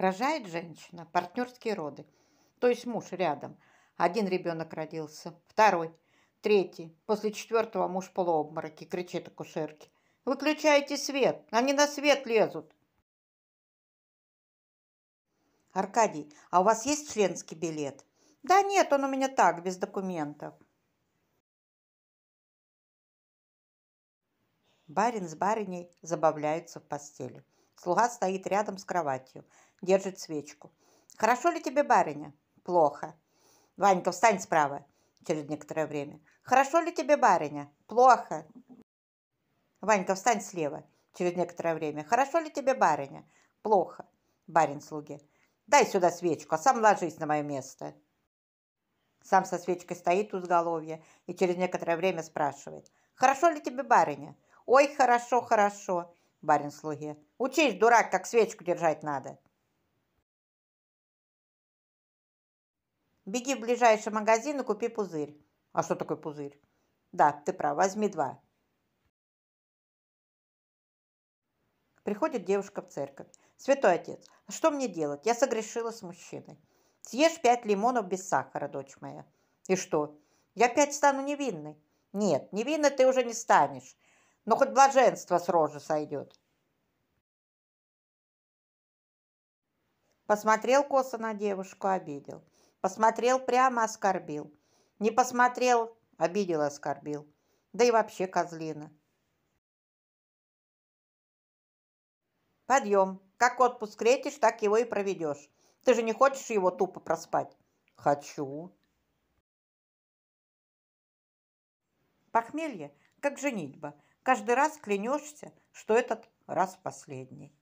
Рожает женщина, партнерские роды, то есть муж рядом. Один ребенок родился, второй, третий. После четвертого муж полуобмороки, кричит акушерке. «Выключайте свет, они на свет лезут!» «Аркадий, а у вас есть членский билет?» «Да нет, он у меня так, без документов». Барин с бариней забавляются в постели. Слуга стоит рядом с кроватью, держит свечку. «Хорошо ли тебе, барыня?» «Плохо». «Ванька, встань справа!» Через некоторое время. «Хорошо ли тебе, барыня?» «Плохо». «Ванька, встань слева!» Через некоторое время. «Хорошо ли тебе, барыня?» «Плохо». Барин слуги. «Дай сюда свечку, а сам ложись на мое место». Сам со свечкой стоит у изголовья и через некоторое время спрашивает. «Хорошо ли тебе, барыня?» «Ой, хорошо, хорошо!» барин слуге. «Учись, дурак, как свечку держать надо!» «Беги в ближайший магазин и купи пузырь». «А что такое пузырь?» «Да, ты прав, возьми два». Приходит девушка в церковь. «Святой отец, а что мне делать? Я согрешила с мужчиной. Съешь пять лимонов без сахара, дочь моя». «И что? Я пять стану невинной?» «Нет, невинной ты уже не станешь но ну, хоть блаженство с рожи сойдет. Посмотрел косо на девушку, обидел. Посмотрел прямо, оскорбил. Не посмотрел, обидел, оскорбил. Да и вообще козлина. Подъем. Как отпуск встретишь, так его и проведешь. Ты же не хочешь его тупо проспать? Хочу. Похмелье, как женитьба. Каждый раз клянешься, что этот раз последний.